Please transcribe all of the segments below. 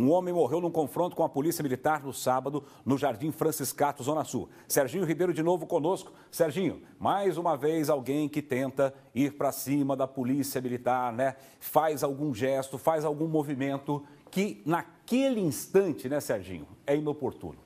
Um homem morreu num confronto com a polícia militar no sábado, no Jardim Franciscato, Zona Sul. Serginho Ribeiro de novo conosco. Serginho, mais uma vez alguém que tenta ir para cima da polícia militar, né? Faz algum gesto, faz algum movimento que naquele instante, né, Serginho, é inoportuno.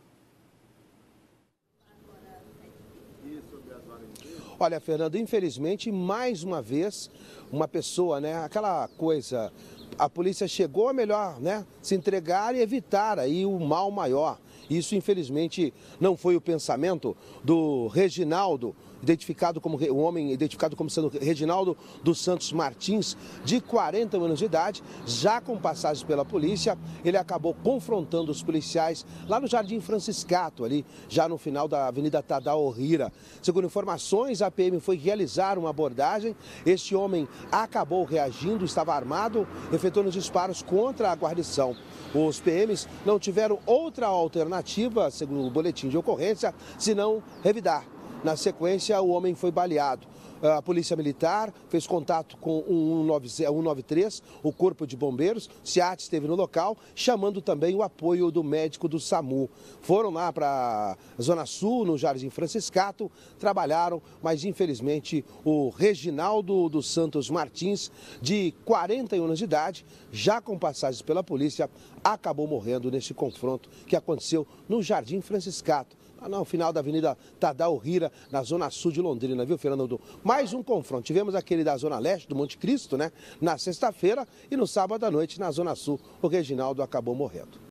Olha, Fernando, infelizmente, mais uma vez, uma pessoa, né? Aquela coisa, a polícia chegou, é melhor, né? Se entregar e evitar aí o mal maior. Isso, infelizmente, não foi o pensamento do Reginaldo, identificado como o homem identificado como sendo Reginaldo dos Santos Martins, de 40 anos de idade, já com passagem pela polícia, ele acabou confrontando os policiais lá no Jardim Franciscato, ali já no final da Avenida Tadal Rira. Segundo informações, a PM foi realizar uma abordagem. Este homem acabou reagindo, estava armado, efetuando disparos contra a guarnição. Os PMs não tiveram outra alternativa, segundo o boletim de ocorrência, senão revidar. Na sequência, o homem foi baleado. Ah, a Polícia Militar, fez contato com o 193, o Corpo de Bombeiros, SEAT esteve no local, chamando também o apoio do médico do SAMU. Foram lá para a Zona Sul, no Jardim Franciscato, trabalharam, mas infelizmente o Reginaldo dos Santos Martins, de 41 anos de idade, já com passagens pela polícia, acabou morrendo neste confronto que aconteceu no Jardim Franciscato ah, no final da Avenida Tadal Rira, na zona sul de Londrina, viu, Fernando? Mais um confronto. Tivemos aquele da zona leste, do Monte Cristo, né? Na sexta-feira e no sábado à noite, na zona sul, o Reginaldo acabou morrendo.